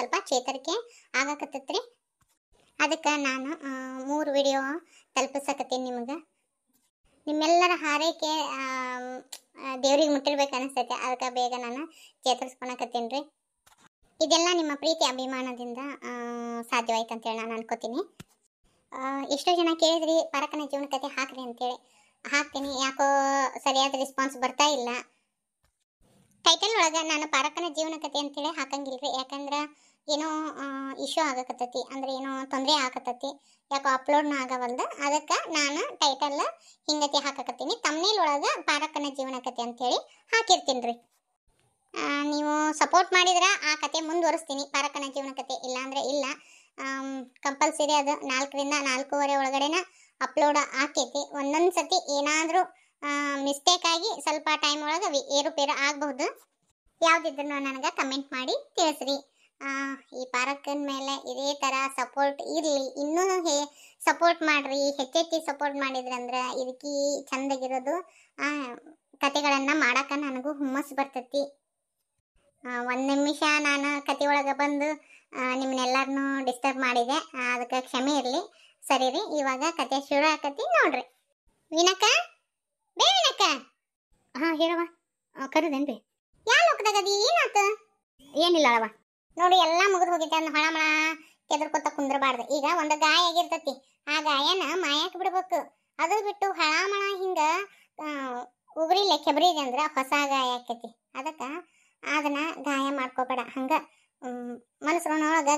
ಸ್ವಲ್ಪ ಚೇತರಿಕೆ ಆಗಕತ್ತೈತ್ರಿ ಅದಕ್ಕೆ ನಾನು ಮೂರು ವಿಡಿಯೋ ತಲುಪಿಸಕತ್ತೀನಿ ನಿಮಗೆ ನಿಮ್ಮೆಲ್ಲರ ಹಾರೈಕೆ ದೇವ್ರಿಗೆ ಮುಟ್ಟಿರ್ಬೇಕು ಅನಿಸ್ತೈತೆ ಅದಕ್ಕೆ ಬೇಗ ನಾನು ಚೇತರಿಸ್ಕೊಳಕತ್ತೀನಿ ರೀ ಇದೆಲ್ಲ ನಿಮ್ಮ ಪ್ರೀತಿ ಅಭಿಮಾನದಿಂದ ಸಾಧ್ಯವಾಯ್ತು ಅಂತೇಳಿ ನಾನು ಅನ್ಕೋತೀನಿ ಎಷ್ಟೋ ಜನ ಕೇಳಿದ್ರಿ ಪರಕನ ಜೀವನ ಕತೆ ಹಾಕ್ರಿ ಅಂತೇಳಿ ಹಾಕ್ತೀನಿ ಯಾಕೋ ಸರಿಯಾದ ರೆಸ್ಪಾನ್ಸ್ ಬರ್ತಾ ಇಲ್ಲ ಟೈಟಲ್ ಒಳಗೆ ನಾನು ಪಾರಕನ ಜೀವನ ಕತೆ ಅಂತೇಳಿ ಹಾಕಂಗಿಲ್ಲ ರೀ ಯಾಕಂದ್ರೆ ಏನೋ ಇಶ್ಯೂ ಆಗಕತ್ತೈತಿ ಅಂದ್ರೆ ಏನೋ ತೊಂದರೆ ಆಗಕತ್ತೈತಿ ಯಾಕೋ ಅಪ್ಲೋಡ್ನ ಆಗವಲ್ದ ಅದಕ್ಕೆ ನಾನು ಟೈಟಲ್ ಹಿಂಗತಿ ಹಾಕಕತ್ತೀನಿ ತಮ್ಮನೇಲ್ ಒಳಗೆ ಪಾರಕ್ಕನ ಜೀವನ ಕಥೆ ಅಂತ ಹೇಳಿ ಹಾಕಿರ್ತೀನಿ ರೀ ನೀವು ಸಪೋರ್ಟ್ ಮಾಡಿದ್ರೆ ಆ ಕತೆ ಮುಂದುವರಿಸ್ತೀನಿ ಪಾರಕ್ಕನ ಜೀವನ ಕತೆ ಇಲ್ಲಾಂದ್ರೆ ಇಲ್ಲ ಕಂಪಲ್ಸರಿ ಅದು ನಾಲ್ಕರಿಂದ ನಾಲ್ಕೂವರೆ ಒಳಗಡೆನ ಅಪ್ಲೋಡ್ ಆಕೈತಿ ಒಂದೊಂದು ಸತಿ ಏನಾದರೂ ಮಿಸ್ಟೇಕ್ ಆಗಿ ಸ್ವಲ್ಪ ಟೈಮ್ ಒಳಗೆ ಏರುಪೇರು ಆಗಬಹುದು ಯಾವುದಿದ್ರು ನನಗೆ ಕಮೆಂಟ್ ಮಾಡಿ ತಿಳಿಸ್ರಿ ಈ ಪಾರಕ್ಕನ ಮೇಲೆ ಇದೇ ಥರ ಸಪೋರ್ಟ್ ಇರಲಿ ಇನ್ನೂ ಹೇ ಸಪೋರ್ಟ್ ಮಾಡಿರಿ ಹೆಚ್ಚೆಚ್ಚಿ ಸಪೋರ್ಟ್ ಮಾಡಿದ್ರಿ ಅಂದ್ರೆ ಇದಕ್ಕೆ ಚಂದಾಗಿರೋದು ಕತೆಗಳನ್ನು ಮಾಡೋಕೆ ನನಗೂ ಹುಮ್ಮಸ್ಸು ಬರ್ತೈತಿ ಒಂದು ನಿಮಿಷ ನಾನು ಕತೆ ಒಳಗೆ ಬಂದು ನಿಮ್ಮನ್ನೆಲ್ಲರನ್ನೂ ಡಿಸ್ಟರ್ಬ್ ಮಾಡಿದೆ ಅದಕ್ಕೆ ಕ್ಷಮೆ ಇರಲಿ ಸರಿ ರೀ ಇವಾಗ ಕತೆ ಶುರು ಆಕತಿ ನೋಡ್ರಿ ವಿನಕ ಬೇ ವಿನಕ ಹಾಂ ಹೇಳವ ಕರೆದೇನು ಯಾವ ಲೋಕದಾಗ ಏನಿಲ್ಲ ನೋಡಿ ಎಲ್ಲ ಮುಗಿದು ಹೋಗಿದ್ದೆ ಹೊಳ ಮಳ ಕೆದರ್ಕೊತ ಕುಂದ್ರಬಾರ್ದು ಈಗ ಒಂದು ಗಾಯ ಆಗಿರ್ತತಿ ಆ ಗಾಯನ ಮಾಯಾಕ್ ಬಿಡ್ಬೇಕು ಅದು ಬಿಟ್ಟು ಹಳ ಮಳ ಹಿಂಗ ಕೆಬ್ರಿ ಇದೆ ಅಂದ್ರೆ ಹೊಸ ಗಾಯ ಆಕೈತಿ ಅದಕ್ಕ ಅದನ್ನ ಗಾಯ ಮಾಡ್ಕೋಬೇಡ ಹಂಗ ಮನಸ್ಸಿನೊಳಗೆ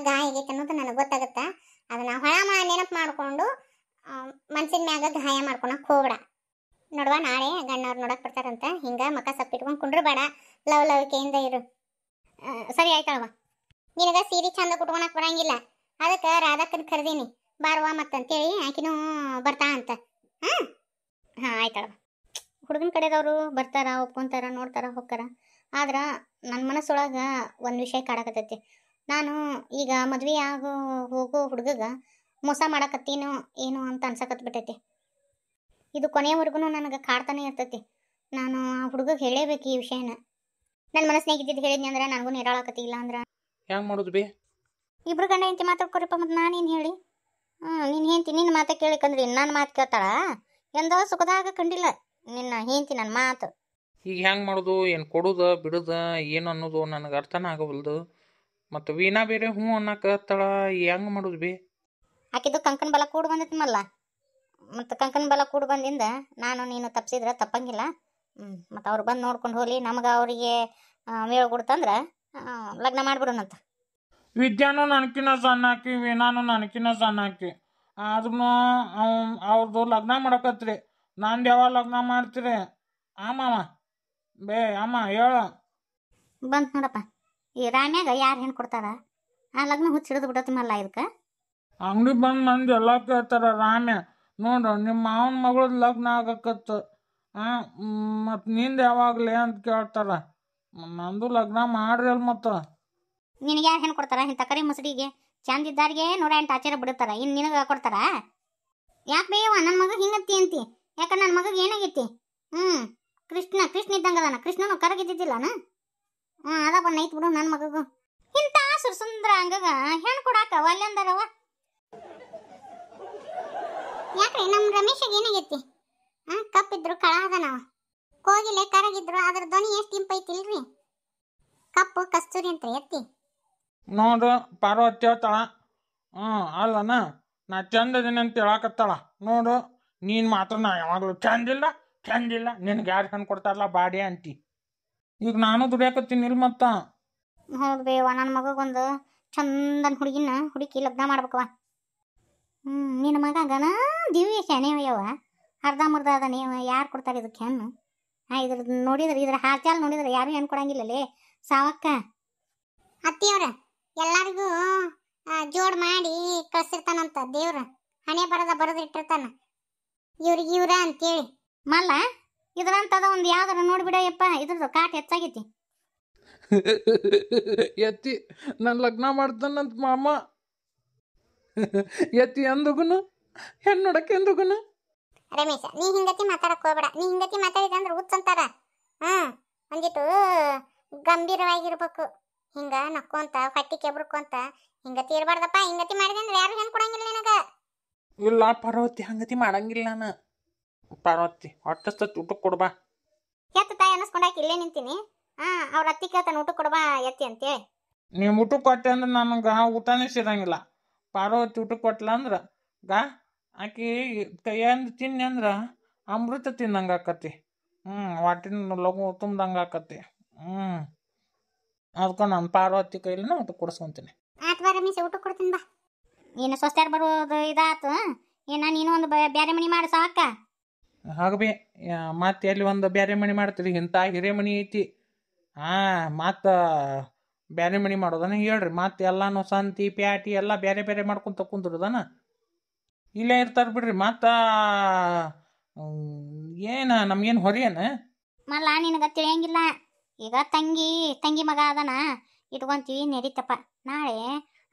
ರಾಧಕ್ಕನ ಕರೆದೇನಿ ಬಾರವಾ ಮತ್ತಂತೇಳಿ ಆಕಿನೂ ಬರ್ತಾ ಅಂತ ಹಾಂ ಹಾಂ ಆಯ್ತಾಳ ಹುಡುಗನ ಕಡೆದವರು ಬರ್ತಾರ ಒಪ್ಕೊಂತಾರ ನೋಡ್ತಾರ ಹೋಗ್ತಾರ ಆದ್ರೆ ನನ್ನ ಮನಸ್ಸೊಳಗೆ ಒಂದು ವಿಷಯ ಕಾಡಕತ್ತೈತಿ ನಾನು ಈಗ ಮದ್ವೆ ಆಗೋ ಹೋಗೋ ಹುಡುಗಗೆ ಮೋಸ ಮಾಡಕತ್ತೀನೋ ಏನೋ ಅಂತ ಅನ್ಸಕತ್ ಬಿಟ್ಟೈತಿ ಇದು ಕೊನೆಯವರೆಗೂ ನನಗೆ ಕಾಡ್ತಾನೆ ಇರ್ತೈತಿ ನಾನು ಆ ಹುಡುಗಗೆ ಹೇಳೇಬೇಕು ಈ ವಿಷಯನ ನನ್ನ ಮನಸ್ಸಿನಾಗ ಹೇಳಿದ್ನಿ ಅಂದ್ರೆ ನನಗೂ ನೀರಾಳಕತ್ತಿ ಇಲ್ಲ ಅಂದ್ರೆ ಹೆಂಗೆ ಮಾಡೋದು ಬಿ ಇಬ್ರು ಗಂಡ ಹೆಂಡತಿ ಮಾತಾಡ್ಕೊರಿಪ್ಪ ಮತ್ತು ನಾನೇನು ಹೇಳಿ ಹ್ಞೂ ನಿನ್ನ ಹೆಂಡತಿ ನಿನ್ನ ಮಾತು ಕೇಳಿಕಂದ್ರಿ ನನ್ನ ಮಾತು ಕೇಳ್ತಾಳ ಎಂದೋ ಸುಖದಾಗ ಕಂಡಿಲ್ಲ ನಿನ್ನ ಹೆಂಡತಿ ನನ್ನ ಮಾತು ಈಗ ಹೆಂಗೆ ಮಾಡೋದು ಏನು ಕೊಡುದ ಬಿಡುದ ಏನು ಅನ್ನೋದು ನನಗೆ ಅರ್ಥನ ಆಗವಲ್ದು ಮತ್ತು ವೀಣಾ ಬೇರೆ ಹ್ಞೂ ಅನ್ನಕತ್ತಾಳ ಹೆಂಗೆ ಮಾಡೋದು ಬಿ ಆಕಿದು ಕಂಕನ ಬಲ ಕೂಡ ಬಂದೈತಿ ಮಲ್ಲ ಮತ್ತು ಕಂಕನ ಬಲ ಕೂಡ ಬಂದಿಂದ ನಾನು ನೀನು ತಪ್ಪಿಸಿದ್ರೆ ತಪ್ಪಂಗಿಲ್ಲ ಮತ್ತು ಅವ್ರು ಬಂದು ನೋಡ್ಕೊಂಡು ಹೋಗ್ಲಿ ನಮಗೆ ಅವರಿಗೆ ಮೇಳ್ಗುಡ್ತಂದ್ರೆ ಲಗ್ನ ಮಾಡಿಬಿಡೋಣಂತ ವಿದ್ಯಾನು ನನಕಿನ ಸಣ್ಣಾಕಿ ವೀಣಾನು ನನಕಿನ ಸಣ್ಣಾಕಿ ಆದ್ರೂ ಅವ್ ಅವ್ರದ್ದು ಲಗ್ನ ಮಾಡಕತ್ರಿ ನಂದು ಯಾವಾಗ ಲಗ್ನ ಮಾಡ್ತೀರಿ ಆಮಾಮ ಬೇ ಅಮ್ಮ ಹೇಳು ಬಂತ ನೋಡಪ್ಪ ಈ ರಾಣ್ಯಾಗ ಯಾರು ಹೆಣ್ಣು ಕೊಡ್ತಾರ ಆ ಲಗ್ನ ಹುಚ್ಚ ಹಿಡಿದು ಬಿಡತ್ತೆ ಮಲ್ಲ ಇದಕ್ಕೆ ಅಂಗಡಿ ಬಂದು ನಂದು ಎಲ್ಲ ಕೇಳ್ತಾರ ರಾಮ್ಯ ನೋಡು ನಿಮ್ಮ ಮಾವನ ಮಗಳ ಲಗ್ನ ಆಗಕತ್ತು ಹಾಂ ಮತ್ತು ನಿಂದು ಯಾವಾಗಲೇ ಅಂತ ಕೇಳ್ತಾರ ನಂದು ಲಗ್ನ ಮಾಡ್ರಿ ಅಲ್ಲಿ ಮತ್ತು ನಿನಗೆ ಯಾರು ಹೆಣ್ಣು ಕೊಡ್ತಾರ ಇಂಥ ಕರಿ ಮುಸಡಿಗೆ ಚಂದ ಇದ್ದಾರಿಗೆ ನೂರ ಎಂಟು ಆಚಾರ ಬಿಡುತ್ತಾರ ಇನ್ನು ನಿನಗೆ ಕೊಡ್ತಾರ ಯಾಕೆ ಬೇವ ನನ್ನ ಮಗ ಹಿಂಗತ್ತಿ ಅಂತಿ ಯಾಕಂದ್ರೆ ನನ್ನ ಮಗಗೆ ಏನಾಗೈತಿ ಹ್ಞೂ ಕೃಷ್ಣ ಕೃಷ್ಣ ಇದ್ದಂಗೆ ಕೃಷ್ಣನು ಕರಗಿದ್ದಿದ್ದಿಲ್ಲನ ಹ್ಞೂ ಬಣ್ಣ ಐತಿ ಬಿಡು ನನ್ನ ಮಗಗು ಇಂಥ ಸುಂದರ ಹಂಗಾಗ ಹೆಣ್ಣು ಕೊಡಾಕ ಅಲ್ಲಂದಾರವ ಯಾಕ್ರಿ ನಮ್ಮ ರಮೇಶಗೆ ಏನಾಗೈತಿ ಹಾಂ ಕಪ್ಪಿದ್ರು ಕಳ ಅದನವ ಕೋಗಿಲೆ ಕರಗಿದ್ರು ಅದ್ರ ಧ್ವನಿ ಎಷ್ಟು ಇಂಪೈತಿಲ್ರಿ ಕಪ್ಪು ಕಸ್ತೂರಿ ಅಂತ ಎತ್ತಿ ನೋಡು ಪಾರ್ವತಿ ಹೇಳ್ತಾಳ ಹ್ಞೂ ಅಲ್ಲನ ನಾ ಚಂದ ಇದೀನಿ ಅಂತ ಹೇಳಕತ್ತಾಳ ನೋಡು ನೀನು ಮಾತ್ರ ನಾ ಯಾವಾಗಲೂ ಚಂದಿಲ್ಲ ಚಂದಿಲ್ಲ ನಿನಗೆ ಯಾರು ಕಂಡು ಕೊಡ್ತಾರಲ್ಲ ಬಾಡಿ ಅಂತಿ ಈಗ ನಾನು ದುಡಿಯಾಕತ್ತೀನಿ ಇಲ್ಲಿ ಮತ್ತ ಹೌದು ಬೇವ ನನ್ನ ಮಗಗೊಂದು ಚಂದನ ಹುಡುಗಿನ ಹುಡುಕಿ ಲಗ್ನ ಮಾಡ್ಬೇಕವ ಹ್ಞೂ ನಿನ್ನ ಮಗನ ದಿವ್ಯ ಶನೇವಯವ ಅರ್ಧ ಮುರ್ಧ ಅದ ನೀವು ಯಾರು ಕೊಡ್ತಾರೆ ಇದಕ್ಕೆ ಹೆಣ್ಣು ಹಾಂ ಇದ್ರ ನೋಡಿದ್ರೆ ಇದ್ರ ಹಾಚಾಲ್ ನೋಡಿದ್ರೆ ಯಾರು ಹೆಣ್ಣು ಕೊಡಂಗಿಲ್ಲಲೇ ಸಾವಕ್ಕ ಅತ್ತಿಯವ್ರ ಎಲ್ಲರಿಗೂ ಜೋಡ್ ಮಾಡಿ ಕಳ್ಸಿರ್ತಾನಂತ ದೇವ್ರ ಹಣೆ ಬರದ ಬರದ್ ಇಟ್ಟಿರ್ತಾನ ಇವ್ರಿಗೆ ಇವ್ರ ಅಂತೇಳಿ ಮಲ್ಲ ಇದ್ರಂತದ ಒಂದು ಯಾವ್ದಾರ ಯಪ್ಪ ಇದ್ರದ್ದು ಕಾಟ್ ಹೆಚ್ಚಾಗೈತಿ ಎತ್ತಿ ನಾನು ಲಗ್ನ ಮಾಡ್ತಾನಂತ ಮಾಮ ಎತ್ತಿ ಎಂದಗುನು ಹೆಣ್ಣು ನೋಡಕ್ಕೆ ರಮೇಶ ನೀ ಹಿಂಗತಿ ಮಾತಾಡಕ್ ಹೋಗ್ಬೇಡ ನೀ ಹಿಂಗತಿ ಮಾತಾಡಿದ್ರೆ ಅಂದ್ರೆ ಹುಚ್ಚಂತಾರ ಹ್ಮ್ ಅಂದಿಟ್ಟು ಗಂಭೀರವಾಗಿರ್ಬೇಕು ಹಿಂಗ ನಕ್ಕೊಂತ ಹೊಟ್ಟಿ ಕೆಬ್ರಕೊಂತ ಹಿಂಗತಿ ಇರಬಾರ್ದಪ್ಪ ಹಿಂಗತಿ ಮಾಡಿದೆ ಅಂದ್ರೆ ಯಾರು ಹೆಣ್ಣು ಕೊಡಂಗಿಲ್ಲ ನಿನಗ ಇಲ್ಲ ಪಾರ್ವತಿ ಹಂಗತಿ ಮಾಡಂಗಿಲ್ಲ ನಾನು ಪಾರ್ವತಿ ಹೊಟ್ಟಸ್ತ ಊಟಕ್ಕೆ ಕೊಡ್ಬಾ ಎತ್ತ ತಾಯಿ ಅನ್ನಿಸ್ಕೊಂಡಾಕಿ ಇಲ್ಲೇ ನಿಂತೀನಿ ಹಾ ಅವ್ರ ಅತ್ತಿ ಕೇಳ್ತಾನೆ ಊಟಕ್ಕೆ ಕೊಡ್ಬಾ ಎತ್ತಿ ಅಂತೇಳಿ ನೀವು ಊಟಕ್ಕೆ ಕೊಟ್ಟೆ ಅಂದ್ರೆ ನನಗೆ ಊಟನೇ ಸೇರಂಗಿಲ್ಲ ಪಾರ್ವತಿ ಊಟಕ್ಕೆ ಕೊಟ್ಲ ಅಂದ್ರೆ ಗಾ ಆಕಿ ಕೈಯಿಂದ ತಿನ್ನಿ ಅಂದ್ರೆ ಅಮೃತ ತಿನ್ನಂಗೆ ಆಕತಿ ಹ್ಞೂ ಹೊಟ್ಟಿನ ಲಘು ತುಂಬ್ದಂಗೆ ಆಕತಿ ಹ್ಞೂ ಅದಕ್ಕೆ ನಮ್ಮ ಪಾರ್ವತಿ ಕೈಲಿನ ಊಟ ಕೊಡಿಸ್ಕೊಂತೀನಿ ಆತ್ ಊಟ ಕೊಡ್ತೀನಿ ಬಾ ಏನು ಸ್ವಸ್ಥ್ಯಾರ ಬರೋದು ಇದಾತು ಏನ ನೀನು ಒಂದು ಬೇರೆ ಮನೆ ಮಾಡಿ ಸಾಕ ಹಾಗ ಬಿ ಮತ್ತೆ ಎಲ್ಲಿ ಒಂದು ಬೇರೆ ಮನೆ ಮಾಡ್ತೀರಿ ಇಂಥ ಹಿರಿಯ ಮಣಿ ಐತಿ ಹಾಂ ಮತ್ತು ಬೇರೆ ಮಣಿ ಮಾಡೋದನ್ನ ಹೇಳ್ರಿ ಮತ್ತೆ ಎಲ್ಲಾನು ಸಂತಿ ಪ್ಯಾಟಿ ಎಲ್ಲ ಬೇರೆ ಬೇರೆ ಮಾಡ್ಕೊಂತ ಕುಂದ್ರದನ ಇಲ್ಲೇ ಇರ್ತಾರ ಬಿಡ್ರಿ ಮತ್ತು ಏನ ನಮ್ಗೇನು ಹೊರಿಯನ ಮಲ್ಲ ನಿನಗೆ ತಿಳಿಯಂಗಿಲ್ಲ ಈಗ ತಂಗಿ ತಂಗಿ ಮಗ ಅದನ ಇಟ್ಕೊಂತೀವಿ ನಡೀತಪ್ಪ ನಾಳೆ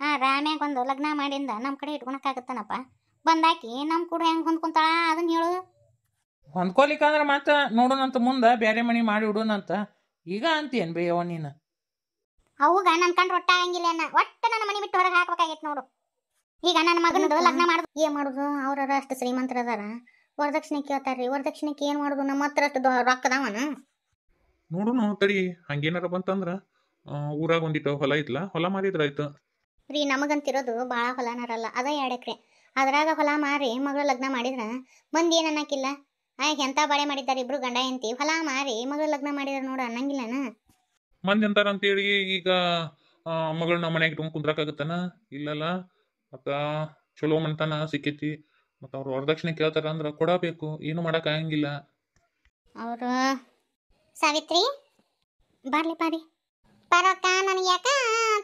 ಆ ರಾಮ್ಯಾಗ ಒಂದು ಲಗ್ನ ಮಾಡಿಂದ ನಮ್ಮ ಕಡೆ ಇಟ್ಕೊಳಕ್ಕಾಗತ್ತನಪ್ಪ ಬಂದಾಕಿ ನಮ್ಮ ಕೂಡ ಹೆಂಗ್ ಹೊಂದ್ಕೊಂತಾಳ ಅದನ್ನ ಹೇಳು ಹೊಂದ್ಕೊಲಿಕ್ಕ ಅಂದ್ರೆ ಮತ್ತೆ ನೋಡೋಣಂತ ಮುಂದೆ ಬೇರೆ ಮನೆ ಮಾಡಿ ಇಡೋಣಂತ ಈಗ ಅಂತೀಯನ್ ಬೇ ಯವ್ವ ನೀನು ಅವಾಗ ನನ್ನ ಕಂಡ್ರೆ ಒಟ್ಟ ಹಂಗಿಲ್ಲ ಒಟ್ಟ ನನ್ನ ಮನೆ ಬಿಟ್ಟು ಹೊರಗೆ ಹಾಕ್ಬೇಕಾಗಿತ್ತು ನೋಡು ಈಗ ನನ್ನ ಮಗನದು ಲಗ್ನ ಮಾಡುದು ಏನು ಮಾಡುದು ಅವ್ರ ಅಷ್ಟು ಶ್ರೀಮಂತರದಾರ ವರದಕ್ಷಿಣೆ ಕೇಳ್ತಾರ್ರಿ ವರದಕ್ಷಿಣೆಗೆ ಏನು ಮಾಡುದು ನಮ್ಮ ಹತ್ರ ಅಷ್ಟು ರೊಕ್ಕದವನ ನೋಡೋಣ ತಡಿ ಹಂಗೇನಾರ ಬಂತಂದ್ರ ಊರಾಗ ಒಂದಿಟ್ಟು ಹೊಲ ಐತ್ಲ ಹೊಲ ಮಾರಿದ್ರ ಆಯ್ತು ರೀ ನಮಗಂತಿರೋದು ಬಾಳ ಹೊಲನಾರಲ್ಲ ಅದ ಎರಡು ಎಕರೆ ಅದ್ರಾಗ ಹೊಲ ಮಾರಿ ಮಗಳು ಲಗ್ನ ಮಾಡಿದ್ರ ಮಂದಿ ಏನು ಅನ್ನಕಿಲ್ಲ ಆಯ್ಕೆ ಎಂತ ಬಾಳೆ ಮಾಡಿದ್ದಾರೆ ಇಬ್ರು ಗಂಡ ಎಂತಿ ಹೊಲ ಮಾರಿ ಮಗಳು ಲಗ್ನ ಮಾಡಿದ್ರ ನೋಡು ಅನ್ನಂಗಿಲ್ಲನ ಮಂದಿ ಅಂತಾರ ಅಂತೇಳಿ ಈಗ ಮಗಳನ್ನ ಮನೆಗೆ ತುಂಬ ಕುಂದ್ರಕ್ಕಾಗತ್ತನ ಇಲ್ಲಲ್ಲ ಮತ್ತ ಚಲೋ ಮನೆತನ ಸಿಕ್ಕೈತಿ ಮತ್ತು ಅವ್ರು ವರದಕ್ಷಿಣೆ ಕೇಳ್ತಾರ ಅಂದ್ರೆ ಕೊಡಬೇಕು ಏನು ಆಗಂಗಿಲ್ಲ ಅವರು ಸಾವಿತ್ರಿ ಬಾರ್ಲಿ ಬಾರಿ ಬರೋಕ್ಕ ನನಗೆ ಯಾಕ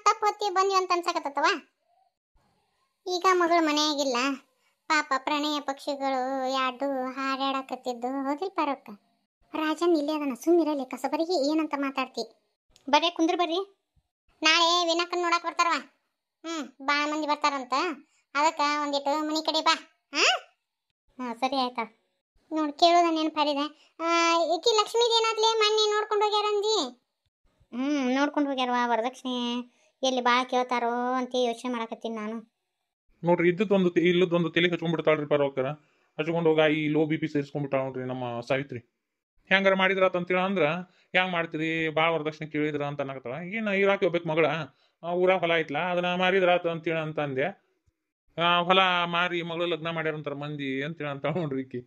ತಪ್ಪು ಹೊತ್ತಿ ಬಂದ್ವಿ ಅಂತ ಅನ್ಸಕತ್ತವ ಈಗ ಮಗಳು ಮನೆಯಾಗಿಲ್ಲ ಪಾಪ ಪ್ರಣಯ ಪಕ್ಷಿಗಳು ಯಾಡು ಹಾರಾಡಕತ್ತಿದ್ದು ಹೋಗಿಲ್ ಪರೋಕ್ಕ ರಾಜನ್ ಇಲ್ಲೇ ಅದನ್ನ ಸುಮ್ಮಿರಲಿ ಕಸಬರಿಗೆ ಏನಂತ ಮಾತಾಡ್ತಿ ಬರ್ರಿ ಕುಂದ್ರ ಬರ್ರಿ ನಾಳೆ ವಿನಾಕನ್ ನೋಡಕ್ ಬರ್ತಾರವ ಹ್ಮ್ ಬಾಳ ಮಂದಿ ಬರ್ತಾರಂತ ಅದಕ್ಕ ಒಂದಿಟ್ಟು ಮನೆ ಕಡೆ ಬಾ ಹಾ ಸರಿ ಆಯ್ತಾ ನೋಡಿ ಕೇಳೋದ ನೆನಪಾರಿದೆ ಈಕಿ ಲಕ್ಷ್ಮೀದೇನಾದ್ಲೇ ಮೊನ್ನೆ ನೋಡ್ಕೊಂಡು ಹೋಗ್ಯಾರಂದಿ ಹ್ಞೂ ನೋಡ್ಕೊಂಡು ಹೋಗ್ಯಾರವ ವರದಕ್ಷಿಣೆ ಎಲ್ಲಿ ಭಾಳ ಕೇಳ್ತಾರೋ ಅಂತ ಯೋಚನೆ ಮಾಡಕತ್ತೀನಿ ನಾನು ನೋಡ್ರಿ ಇದ್ದದೊಂದು ಇಲ್ಲದೊಂದು ತಲೆ ಹಚ್ಕೊಂಡ್ಬಿಡ್ತಾಳ್ರಿ ಪರವಕ್ಕರ ಹಚ್ಕೊಂಡು ಹೋಗ ಈ ಲೋ ಬಿ ಪಿ ಸೇರಿಸ್ಕೊಂಡ್ಬಿಟ್ಟಾಳ ನೋಡ್ರಿ ನಮ್ಮ ಸಾವಿತ್ರಿ ಹೆಂಗಾರ ಮಾಡಿದ್ರ ಅಂತೇಳ ಅಂದ್ರೆ ಹ್ಯಾಂಗ ಮಾಡ್ತೀರಿ ಭಾಳ ವರದಕ್ಷಿಣೆ ಕೇಳಿದ್ರ ಅಂತ ಅನ್ನಕತ್ತಾಳ ಏನು ಇರಾಕಿ ಹೋಗ್ಬೇಕು ಮಗಳ ಊರಾಗ ಹೊಲ ಐತ್ಲ ಅದನ್ನ ಮಾರಿದ್ರ ಆತ ಅಂತ ಅಂತಂದೆ ಹೊಲ ಮಾರಿ ಮಗಳು ಲಗ್ನ ಮಾಡ್ಯಾರಂತಾರ ಮಂದಿ ಅಂತೇಳಿ ಅಂತ ನೋಡ್ರಿ ಈಕಿ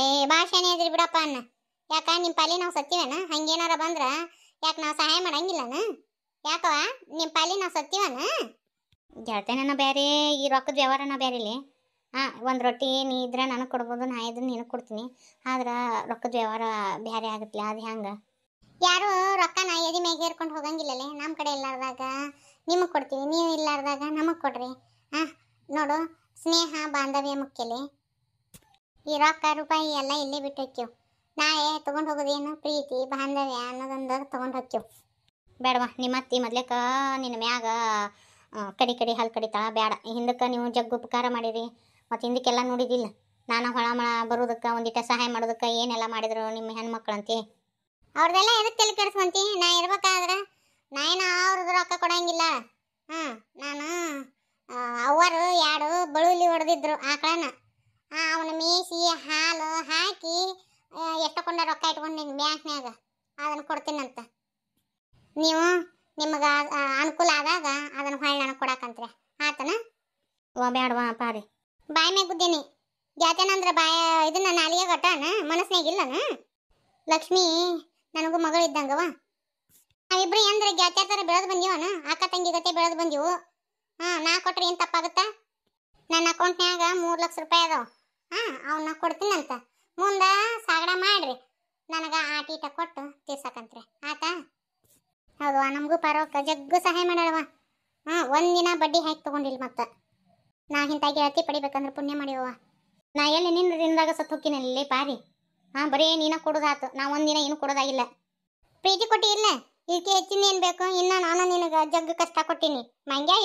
ಏ ಭಾಷೆನೇ ಇದ್ರಿ ಬಿಡಪ್ಪ ಅಣ್ಣ ಯಾಕ ನಿಮ್ಮ ಪಾಲಿ ನಾವು ಸತ್ತಿವೇನ ಹಂಗೇನಾರ ಬಂದ್ರ ಯಾಕೆ ನಾವು ಸಹಾಯ ಮಾಡಂಗಿಲ್ಲನ ಯಾಕವ ನಿಮ್ಮ ಪಾಲಿ ನಾವು ಸತ್ತಿವನ ಗೆಳತನನ ಬೇರೆ ಈ ರೊಕ್ಕದ ವ್ಯವಹಾರನ ಇಲ್ಲಿ ಹಾಂ ಒಂದು ರೊಟ್ಟಿ ನೀ ಇದ್ರೆ ನನಗೆ ಕೊಡ್ಬೋದು ನಾ ಇದ್ರೆ ನಿನಗೆ ಕೊಡ್ತೀನಿ ಆದ್ರೆ ರೊಕ್ಕದ ವ್ಯವಹಾರ ಬೇರೆ ಆಗುತ್ತೆ ಅದು ಹೆಂಗೆ ಯಾರು ರೊಕ್ಕನ ಎದಿ ಮೇಗೆ ಹೇರ್ಕೊಂಡು ಹೋಗಂಗಿಲ್ಲಲೇ ನಮ್ಮ ಕಡೆ ಇಲ್ಲಾರ್ದಾಗ ನಿಮಗೆ ಕೊಡ್ತೀವಿ ನೀವು ಇಲ್ಲಾರ್ದಾಗ ನಮಗೆ ಕೊಡ್ರಿ ಹಾಂ ನೋಡು ಸ್ನೇಹ ಬಾಂಧವ್ಯ ಮುಖ್ಯಲೇ ಈ ರೊಕ್ಕ ರೂಪಾಯಿ ಎಲ್ಲ ಇಲ್ಲಿ ಬಿಟ್ಟು ನಾ ಏ ತೊಗೊಂಡು ಹೋಗೋದೇನು ಪ್ರೀತಿ ಬಾಂಧವ್ಯ ಅನ್ನೋದೊಂದು ತೊಗೊಂಡು ಹೋಕ್ಯವು ಬೇಡವಾ ನಿಮ್ಮ ಅತ್ತಿ ಮೊದ್ಲೇಕ ನಿನ್ನ ಮ್ಯಾಗ ಕಡಿ ಕಡಿ ಹಲ್ ಕಡಿತಾಳ ಬೇಡ ಹಿಂದಕ್ಕೆ ನೀವು ಜಗ್ಗು ಉಪಕಾರ ಮಾಡಿರಿ ಮತ್ತು ಹಿಂದಕ್ಕೆಲ್ಲ ನೋಡಿದಿಲ್ಲ ನಾನು ಹೊಳಮಳ ಬರೋದಕ್ಕೆ ಒಂದಿಟ್ಟ ಸಹಾಯ ಮಾಡೋದಕ್ಕೆ ಏನೆಲ್ಲ ಮಾಡಿದ್ರು ನಿಮ್ಮ ಹೆಣ್ಮಕ್ಳಂತೆ ಅವ್ರದೆಲ್ಲ ಎದಕ್ಕೆ ತಲೆ ಕೆಡಿಸ್ಕೊಂತಿ ನಾ ಇರ್ಬೇಕಾದ್ರೆ ನಾ ಏನು ಅವ್ರದ್ದು ರೊಕ್ಕ ಕೊಡಂಗಿಲ್ಲ ಹಾಂ ನಾನು ಅವರು ಯಾರು ಬಳುಲಿ ಹೊಡೆದಿದ್ರು ಆಕಳನ ಲಕ್ಷ್ಮಿ ನನಗೂ ಮಗಳು ಇದ್ದಂಗವ ನಾವಿಬ್ರು ಎಂದ್ರೆ ಗೆಳತಿಯರ ತರ ಬೆಳೆದು ಬಂದೀವನ ಅಕ್ಕ ತಂಗಿ ಗತೆ ಬೆಳೆದು ಬಂದೀವು ಹಾ ನಾ ಕೊಟ್ರೆ ಏನು ತಪ್ಪಾಗುತ್ತಾ ನನ್ನ ಅಕೌಂಟ್ನ್ಯಾಗ ಮೂರು ಲಕ್ಷ ರೂಪಾಯಿ ಅದಾವ ಹಾ ಅವನ್ನ ಕೊಡ್ತೀನಂತ ಮುಂದೆ ಸಾಗಡ ಮಾಡ್ರಿ ನನಗೆ ಟೀಟ ಕೊಟ್ಟು ತೀರ್ಸಕಂತ್ರಿ ಆತ ಹೌದಾ ನಮಗೂ ಪರವಕ್ಕ ಜಗ್ಗು ಸಹಾಯ ಮಾಡ್ಯಾಳವ ಹಾ ಒಂದಿನ ಬಡ್ಡಿ ಹಾಕಿ ತೊಗೊಂಡಿಲ್ಲ ಮತ್ತೆ ನಾ ಹಿಂತಾಗಿ ಗೆಳತಿ ಪಡಿಬೇಕಂದ್ರೆ ಪುಣ್ಯ ಮಾಡಿವ ನಾ ಎಲ್ಲಿ ನಿನ್ನ ದಿನದಾಗ ಸತ್ತು ಹೋಗ್ತೀನಿ ಪಾರಿ ಹಾ ಬರೀ ನೀನ ಕೊಡೋದಾತು ನಾ ಒಂದಿನ ಏನು ಕೊಡೋದಾಗಿಲ್ಲ ಪ್ರೀತಿ ಕೊಟ್ಟಿ ಇಲ್ಲ ಇದಕ್ಕೆ ಹೆಚ್ಚಿನ ಏನ್ ಬೇಕು ಇನ್ನ ನಾನು ನಿನಗೆ ಜಗ್ಗ ಕಷ್ಟ ಕೊಟ್ಟಿನಿ ಮಂಗ್ಯ